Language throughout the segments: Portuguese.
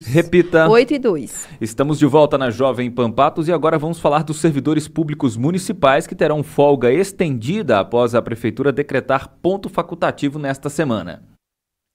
Repita. 8 e 2. Estamos de volta na Jovem Pampatos e agora vamos falar dos servidores públicos municipais que terão folga estendida após a Prefeitura decretar ponto facultativo nesta semana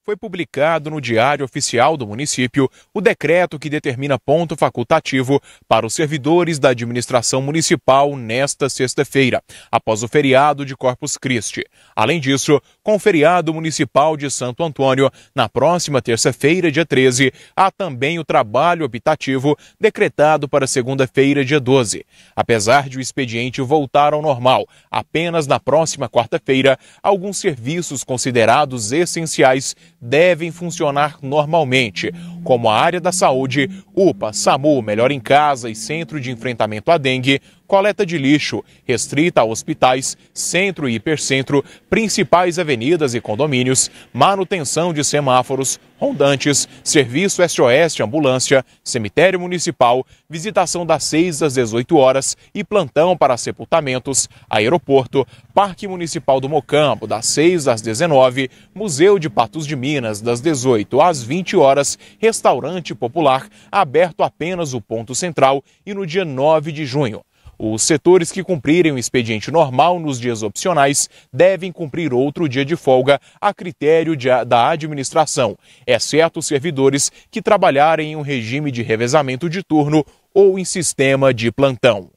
foi publicado no Diário Oficial do Município o decreto que determina ponto facultativo para os servidores da administração municipal nesta sexta-feira, após o feriado de Corpus Christi. Além disso, com o feriado municipal de Santo Antônio, na próxima terça-feira, dia 13, há também o trabalho habitativo decretado para segunda-feira, dia 12. Apesar de o expediente voltar ao normal apenas na próxima quarta-feira, alguns serviços considerados essenciais devem funcionar normalmente, como a área da saúde, UPA, SAMU, Melhor em Casa e Centro de Enfrentamento à Dengue, coleta de lixo, restrita a hospitais, centro e hipercentro, principais avenidas e condomínios, manutenção de semáforos, rondantes, serviço SOS de ambulância, cemitério municipal, visitação das 6 às 18 horas e plantão para sepultamentos, aeroporto, Parque Municipal do Mocampo, das 6 às 19, Museu de Patos de Minas, das 18 às 20 horas, restaurante popular, aberto apenas o ponto central e no dia 9 de junho. Os setores que cumprirem o expediente normal nos dias opcionais devem cumprir outro dia de folga a critério de, da administração, exceto os servidores que trabalharem em um regime de revezamento de turno ou em sistema de plantão.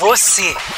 Você